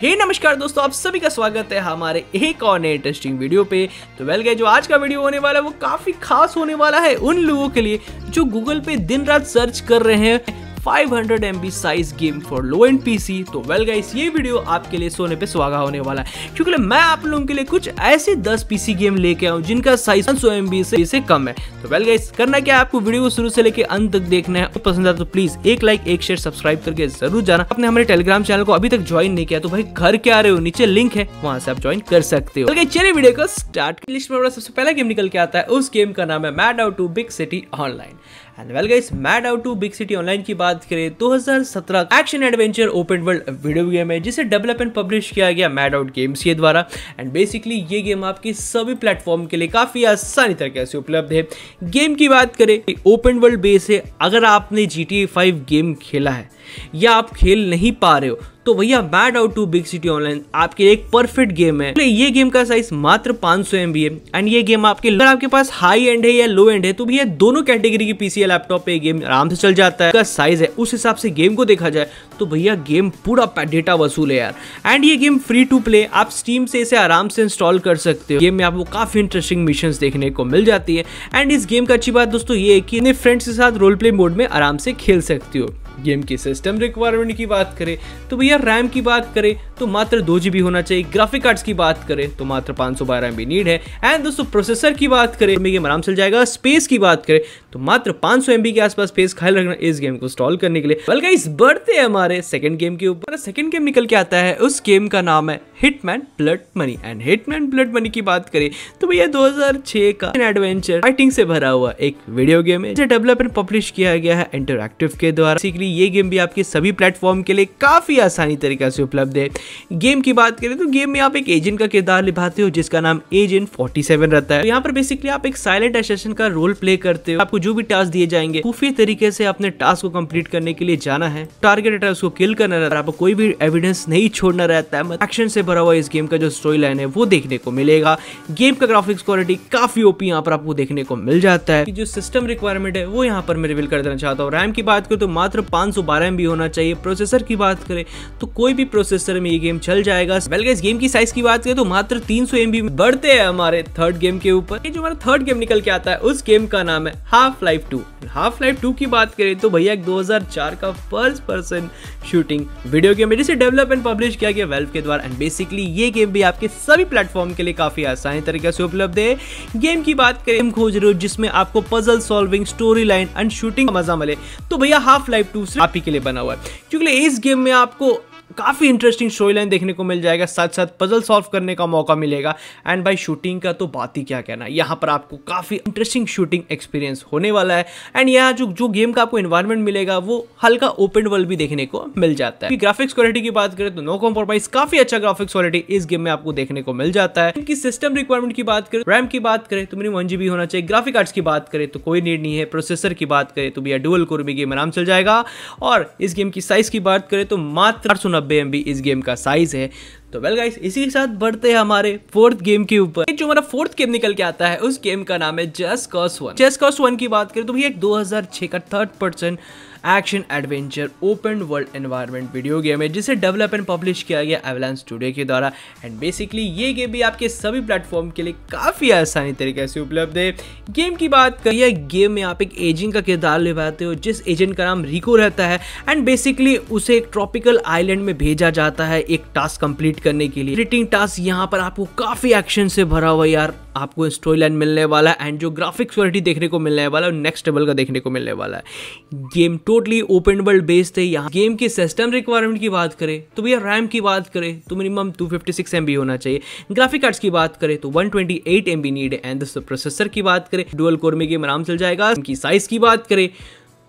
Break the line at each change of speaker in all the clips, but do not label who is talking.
हे hey, नमस्कार दोस्तों आप सभी का स्वागत है हमारे एक और नए इंटरेस्टिंग वीडियो पे तो वेल गए जो आज का वीडियो होने वाला है वो काफ़ी खास होने वाला है उन लोगों के लिए जो गूगल पे दिन रात सर्च कर रहे हैं 500 MB size game for low end PC तो वेल गाइस ये वीडियो आपके लिए सोने पे सुहागा होने वाला है क्योंकि मैं आप लोगों के लिए कुछ ऐसे 10 पीसी गेम लेके आऊँ जिनका साइज 500 MB से, से कम है तो वेल गाइस करना क्या आपको वीडियो को शुरू से लेकर अंत तक देखना है पसंद आता तो प्लीज एक लाइक एक शेयर सब्सक्राइब करके जरूर जाना आपने हमारे टेलीग्राम चैनल को अभी तक ज्वाइन नहीं किया तो भाई घर के आ रहे हो नीचे लिंक है वहां से आप ज्वाइन कर सकते हो चलिए वीडियो को स्टार्ट लिस्ट में सबसे पहला गेम निकल के आता है उस गेम का नाम है mad out two big city online and well guys mad out two big city online की बात करें 2017 action adventure open world video game है जिसे डेवलप एंड पब्लिश किया गया मैड आउट गेम्स के द्वारा एंड बेसिकली ये गेम आपके सभी प्लेटफॉर्म के लिए काफ़ी आसानी तरीके से उपलब्ध है गेम की बात करें ओपन वर्ल्ड बेस है अगर आपने जी टी गेम खेला है या आप खेल नहीं पा रहे हो तो भैया mad out two big city online आपके लिए एक परफेक्ट गेम है तो ये गेम का साइज मात्र 500 सौ एम है एंड ये गेम आपके अगर आपके पास हाई एंड है या लो एंड है तो भैया दोनों कैटेगरी की पीसी लैपटॉप पे गेम आराम से चल जाता है साइज है उस हिसाब से गेम को देखा जाए तो भैया गेम पूरा डेटा वसूल है यार एंड ये गेम फ्री टू प्ले आप स्टीम से इसे आराम से इंस्टॉल कर सकते हो गेम में आपको काफी इंटरेस्टिंग मिशन देखने को मिल जाती है एंड इस गेम का अच्छी बात दोस्तों ये है कि अपने फ्रेंड्स के साथ रोल प्ले मोड में आराम से खेल सकते हो गेम की सिस्टम रिक्वायरमेंट की बात करें तो भैया रैम की बात करें तो मात्र दो जी होना चाहिए ग्राफिक कार्ड्स की बात करें तो मात्र पाँच सौ बारह एम नीड है एंड दोस्तों प्रोसेसर की बात करें तो गेम आराम चल जाएगा स्पेस की बात करें तो मात्र पाँच सौ के आसपास स्पेस ख्याल रखना इस गेम को इंस्टॉल करने के लिए बल्कि इस बढ़ते हैं हमारे सेकंड गेम के ऊपर सेकेंड गेम निकल के आता है उस गेम का नाम है Hitman blood money and Hitman blood money की बात करें तो भैया 2006 का एडवेंचर फाइटिंग से भरा हुआ एक वीडियो गेम है जिसे डेवलप एंड पब्लिश किया गया है इंटरक्टिव के द्वारा लिए ये गेम भी आपके सभी प्लेटफॉर्म के लिए काफ़ी आसानी तरीके से उपलब्ध है गेम की बात करें तो गेम में आप एक एजेंट का किरदार निभाते हो जिसका नाम एजेंट फोर्टी रहता है यहाँ पर बेसिकली आप एक साइलेंट एसेशन का रोल प्ले करते हो आपको जो भी टास्क दिए जाएंगे उसी तरीके से अपने टास्क को कम्प्लीट करने के लिए जाना है टारगेट रहता उसको किल करना रहता है आपको कोई भी एविडेंस नहीं छोड़ना रहता है एक्शन मतलब से भरा हुआ इस गेम का जो स्टोरी लाइन है वो देखने को मिलेगा गेम का ग्राफिक्स क्वालिटी काफी ओपी यहाँ पर आपको देखने को मिल जाता है कि जो सिस्टम रिक्वायरमेंट है वो यहाँ पर मैं रिवील कर देना चाहता हूँ रैम की बात करूँ तो मात्र पाँच सौ होना चाहिए प्रोसेसर की बात करें तो कोई भी प्रोसेसर में ये गेम चल जाएगा बल्कि इस गेम की साइज की बात करें तो मात्र तीन सौ बढ़ते हैं हमारे थर्ड गेम के ऊपर ये जो हमारा थर्ड गेम निकल के आता है उस गेम का नाम है half life two half life two की बात करें तो भैया एक 2004 का first person shooting video game है जिसे डेवलप एंड पब्लिश किया गया वेल्व के द्वारा एंड बेसिकली ये गेम भी आपके सभी प्लेटफॉर्म के लिए काफी आसानी तरीके से उपलब्ध है गेम की बात करें खोज रहे हो जिसमें आपको puzzle solving story line and shooting मजा मिले तो भैया हाफ लाइफ टू दूसरे आप ही के लिए बना हुआ है क्योंकि इस गेम में आपको काफ़ी इंटरेस्टिंग स्टोरी लाइन देखने को मिल जाएगा साथ साथ पजल सॉल्व करने का मौका मिलेगा एंड भाई शूटिंग का तो बात ही क्या कहना यहाँ पर आपको काफ़ी इंटरेस्टिंग शूटिंग एक्सपीरियंस होने वाला है एंड यहाँ जो जो गेम का आपको इन्वायरमेंट मिलेगा वो हल्का ओपन वर्ल्ड भी देखने को मिल जाता है ग्राफिक्स क्वालिटी की बात करें तो नो कॉम्प्रोमाइज काफ़ी अच्छा ग्राफिक्स क्वालिटी इस गेम में आपको देखने को मिल जाता है इनकी सिस्टम रिक्वायरमेंट की बात करें रैम की बात करें तो मेरी वन होना चाहिए ग्राफिक कार्ड्स की बात करें तो कोई नीड नहीं है प्रोसेसर की बात करें तो भैया डुअल कोर भी गेम आराम चल जाएगा और इस गेम की साइज की बात करें तो मात्र आठ नब्बे एम इस गेम का साइज है तो वेल गाइस इसी के साथ बढ़ते हैं हमारे फोर्थ गेम के ऊपर जो हमारा फोर्थ गेम निकल के आता है उस गेम का नाम है just cause one just cause one की बात करें तो भैया दो 2006 का third person action adventure open world environment video game है जिसे डेवलप एंड पब्लिश किया गया एवलान स्टूडियो के द्वारा एंड बेसिकली ये गेम भी आपके सभी प्लेटफॉर्म के लिए काफ़ी आसानी तरीके से उपलब्ध है गेम की बात करिए गेम में आप एक एजेंट का किरदार निभाते हो जिस एजेंट का नाम रिको रहता है एंड बेसिकली उसे एक ट्रॉपिकल आइलैंड में भेजा जाता है एक टास्क कंप्लीट करने के लिए रिटिंग टास्क यहाँ पर आपको काफ़ी एक्शन से भरा हुआ यार आपको स्टोरी लाइन मिलने वाला है एंड जो ग्राफिक्स क्वालिटी देखने को मिलने वाला है नेक्स्ट लेवल का देखने को मिलने वाला है game totally open world based है यहाँ गेम के सिस्टम रिक्वायरमेंट की बात करें तो भैया रैम की बात करें तो मिनिमम टू फिफ्टी होना चाहिए ग्राफिक कार्ड्स की बात करें तो वन ट्वेंटी नीड है एंड प्रोसेसर की बात करें डुअल कोर में गेम आराम चल जाएगा इनकी साइज की बात करें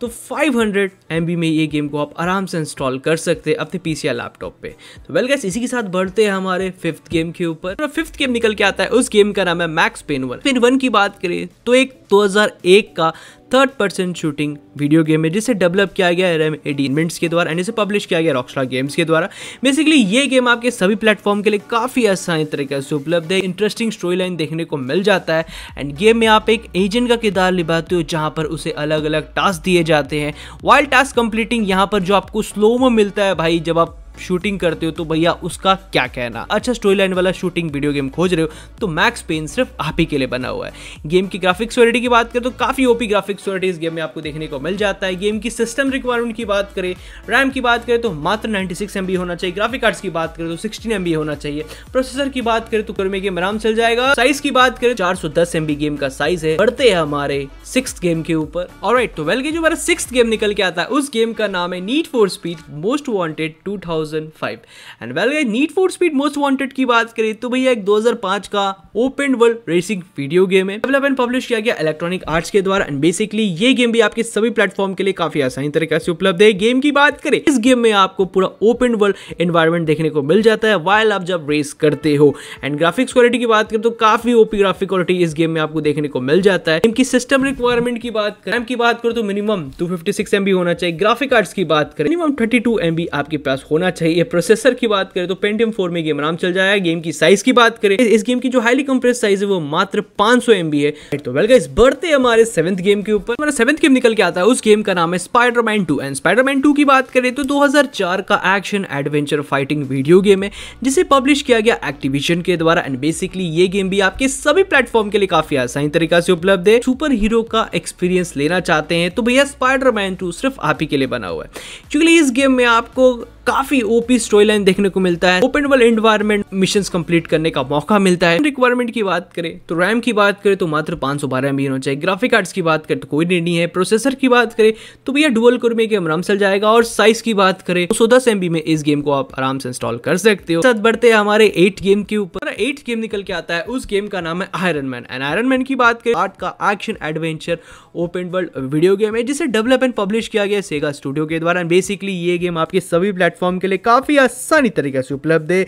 तो 500 हंड्रेड में ये गेम को आप आराम से इंस्टॉल कर सकते हैं अपने पी लैपटॉप पे तो वेल गैस इसी के साथ बढ़ते हैं हमारे फिफ्थ गेम के ऊपर और फिफ्थ गेम निकल के आता है उस गेम का नाम है Max Payne one Payne one की बात करें तो एक 2001 का third person shooting video game है जिसे डेवलप किया गया एडीनमेंट्स के द्वारा एंड इसे पब्लिश किया गया रॉक्सला गेम्स के द्वारा बेसिकली ये गेम आपके सभी प्लेटफॉर्म के लिए काफ़ी आसान तरीके से उपलब्ध है इंटरेस्टिंग स्टोरी लाइन देखने को मिल जाता है एंड गेम में आप एक एजेंट का किरदार निभाते हो जहाँ पर उसे अलग अलग टास्क दिए जाते हैं वाइल्ड टास्क कंप्लीटिंग यहाँ पर जो आपको स्लो में मिलता है भाई जब आप शूटिंग करते हो तो भैया उसका क्या कहना अच्छा स्टोरी लाइन वाला शूटिंग वीडियो गेम खोज रहे हो तो मैक्स पेन सिर्फ आप ही के लिए बना हुआ है गेम की ग्राफिक्स क्वालिटी की बात करें तो काफ़ी ओपी ग्राफिक्स क्वालिटी इस गेम में आपको देखने को मिल जाता है गेम की सिस्टम रिक्वायरमेंट की बात करें रैम की बात करें तो मात्र नाइनटी सिक्स होना चाहिए ग्राफिक कार्ड्स की बात करें तो सिक्सटीन एम होना चाहिए प्रोसेसर की बात करें तो कर्मी गेम आराम चल जाएगा साइज की बात करें चार सौ दस गेम का साइज है बढ़ते हैं हमारे सिक्स गेम के ऊपर और राइट तो वेल के जो हमारा सिक्स गेम निकल के आता है उस गेम का नाम है need for speed most wanted two thousand 2005 and well guys need for speed most wanted की बात करें तो भैया एक 2005 का open world racing video game है डेवलप एंड पब्लिश किया गया इलेक्ट्रॉनिक आर्ट्स के द्वारा एंड बेसिकली ये गेम भी आपके सभी प्लेटफॉर्म के लिए काफी आसानी तरीके से उपलब्ध है गेम की बात करें इस गेम में आपको पूरा ओपन वर्ल्ड एनवायरमेंट देखने को मिल जाता है वाइल आप जब रेस करते हो एंड ग्राफिक्स क्वालिटी की बात करें तो काफी ओपी ग्राफिक क्वालिटी इस गेम में आपको देखने को मिल जाता है गेम की सिस्टम रिक्वायरमेंट की बात करें की बात करो तो मिनिमम 256 फिफ्टी होना चाहिए ग्राफिक आर्ट्स की बात करें मिनिमम 32 टू आपके पास होना चाहिए चाहिए अच्छा, प्रोसेसर की बात करें तो पेंटियम फोर में गेम आराम चल जाएगा गेम की साइज की बात करें इस गेम की जो हाईली कंप्रेस साइज है वो मात्र पांच सौ है तो वेल गाइस बढ़ते हमारे सेवंथ गेम के ऊपर हमारा सेवंथ गेम निकल के आता है उस गेम का नाम है spider man two and spider man two की बात करें तो 2004 का action adventure fighting video game है जिसे पब्लिश किया गया एक्टिविजन के द्वारा एंड बेसिकली ये गेम भी आपके सभी प्लेटफॉर्म के लिए काफी आसानी तरीका से उपलब्ध है सुपर हीरो का एक्सपीरियंस लेना चाहते हैं तो भैया स्पाइडर मैन टू सिर्फ आप ही के लिए बना हुआ है क्योंकि इस गेम में आपको काफी ओपी स्टोरी लाइन देखने को मिलता है open world environment mission complete करने का मौका मिलता है रिक्वायरमेंट की बात करें तो रैम की बात करें तो मात्र पांच सौ बारह एमबी होना चाहिए ग्राफिक कार्ड्स की बात करें तो कोई नहीं है प्रोसेसर की बात करें तो भैया डुअल कोर में गेम आराम से जाएगा और साइज की बात करें तो सौ दस में इस गेम को आप आराम से इंस्टॉल कर सकते हो साथ बढ़ते हैं हमारे एट गेम के ऊपर एट गेम निकल के आता है उस गेम का नाम है iron man and iron man की बात करें आर्ट का action adventure open world video game है जिसे डेवलप एंड पब्लिश किया गया सेगा स्टूडियो के द्वारा बेसिकली ये गेम आपके सभी प्लेटफॉर्म के लिए काफ़ी आसानी तरीके से उपलब्ध है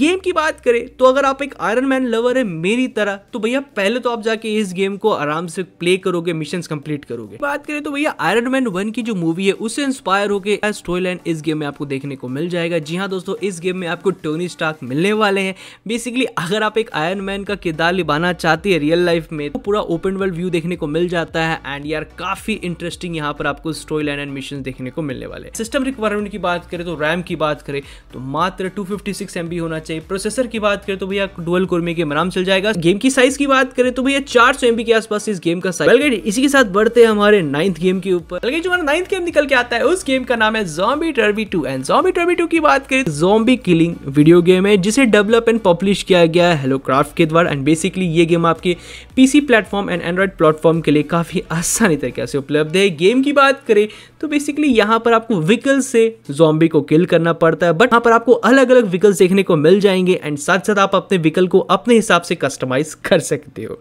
गेम की बात करें तो अगर आप एक आयरन मैन लवर है मेरी तरह तो भैया पहले तो आप जाके इस गेम को आराम से प्ले करोगे मिशन कंप्लीट करोगे बात करें तो भैया आयरन मैन वन की जो मूवी है उससे इंस्पायर होकर स्टोरी लाइन इस गेम में आपको देखने को मिल जाएगा जी हाँ दोस्तों इस गेम में आपको टोनी स्टार्क मिलने वाले हैं बेसिकली अगर आप एक आयरन मैन का किरदार निभाना चाहते हैं रियल लाइफ में तो पूरा ओपन वर्ल्ड व्यू देखने को मिल जाता है एंड यार काफी इंटरेस्टिंग यहाँ पर आपको स्टोरी लाइन एंड मिशन देखने को मिलने वाले सिस्टम रिक्वायरमेंट की बात करें तो रैम की बात करें तो मात्र टू फिफ्टी होना चाहिए प्रोसेसर की बात करें तो भैया डुअल कोर में गेम आराम चल जाएगा गेम की साइज की बात करें तो भैया चार सौ के आसपास इस गेम का साइज इसी के साथ बढ़ते हैं हमारे नाइन्थ गेम के ऊपर जो हमारा नाइन्थ गेम निकल के आता है उस गेम का नाम है zombie derby two and zombie derby two की बात करें जॉम्बी किलिंग वीडियो गेम है जिसे डेवलप एंड पब्लिश किया गया है हेलो क्राफ्ट के द्वारा एंड बेसिकली ये गेम आपके PC platform and android platform के लिए काफ़ी आसानी तरीके से उपलब्ध है गेम की बात करें तो बेसिकली यहाँ पर आपको व्हीकल से जॉम्बी को किल करना पड़ता है बट यहाँ पर आपको अलग अलग व्हीकल्स देखने को मिल जाएंगे एंड साथ साथ आप अपने व्हीकल को अपने हिसाब से कस्टमाइज कर सकते हो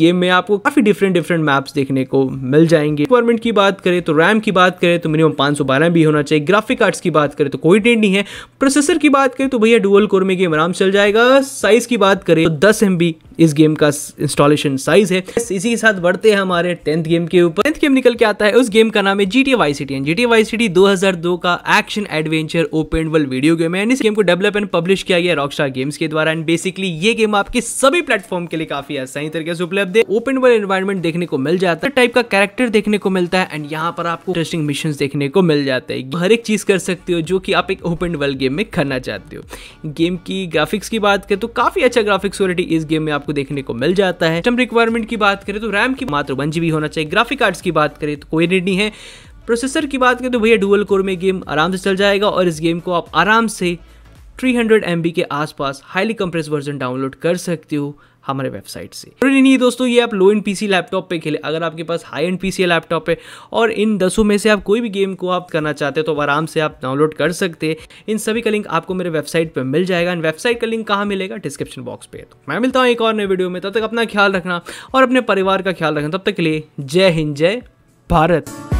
गेम में आपको काफ़ी डिफरेंट डिफरेंट मैप्स देखने को मिल जाएंगे रिक्वायरमेंट की बात करें तो रैम की बात करें तो मिनिमम पांच सौ बारह भी होना चाहिए ग्राफिक कार्ड्स की बात करें तो कोई डेट नहीं है प्रोसेसर की बात करें तो भैया डुअल कोर में गेम आराम चल जाएगा साइज की बात करें तो दस एम इस गेम का इंस्टॉलेशन साइज है इसी के साथ बढ़ते हैं हमारे टेंथ गेम के ऊपर टेंथ गेम निकल के आता है उस गेम का नाम है GT vice city GT vice city दो का action adventure adventure open world video game है इस गेम को डेवलप एंड पब्लिश किया गया रॉकस्टार गेम्स के द्वारा एंड बेसिकली ये गेम आपके सभी प्लेटफॉर्म के लिए काफी आसानी तरीके से उपलब्ध है ओपन वर्ल्ड एनवायरमेंट देखने को मिल जाता है टाइप का कैरेक्टर देखने को मिलता है एंड यहाँ पर आपको इंटरेस्टिंग मिशन देखने को मिल जाते हैं हर एक चीज कर सकते हो जो की आप एक ओपन वर्ल्ड गेम में करना चाहते हो गेम की ग्राफिक्स की बात करें तो काफी अच्छा ग्राफिक्स क्वालिटी इस गेम में आपको देखने को मिल जाता है रिक्वायरमेंट की बात करें तो रैम की मात्र वन होना चाहिए ग्राफिक कार्ड्स की बात करें तो कोई रेड नहीं है प्रोसेसर की बात करें तो भैया डुअल कोर में गेम आराम से चल जाएगा और इस गेम को आप आराम से 300 हंड्रेड के आसपास हाईली कंप्रेस वर्जन डाउनलोड कर सकते हो हमारे वेबसाइट से जरूरी नहीं दोस्तों ये आप लो एंड पीसी लैपटॉप पे खेले अगर आपके पास हाई एंड पीसी लैपटॉप है और इन दसों में से आप कोई भी गेम को आप करना चाहते हो तो आराम से आप डाउनलोड कर सकते हैं इन सभी का लिंक आपको मेरे वेबसाइट पर मिल जाएगा एंड वेबसाइट का लिंक कहाँ मिलेगा डिस्क्रिप्शन बॉक्स पे तो मैं मिलता हूँ एक और नए वीडियो में तब तक अपना ख्याल रखना और अपने परिवार का ख्याल रखना तब तक के लिए जय हिंद जय भारत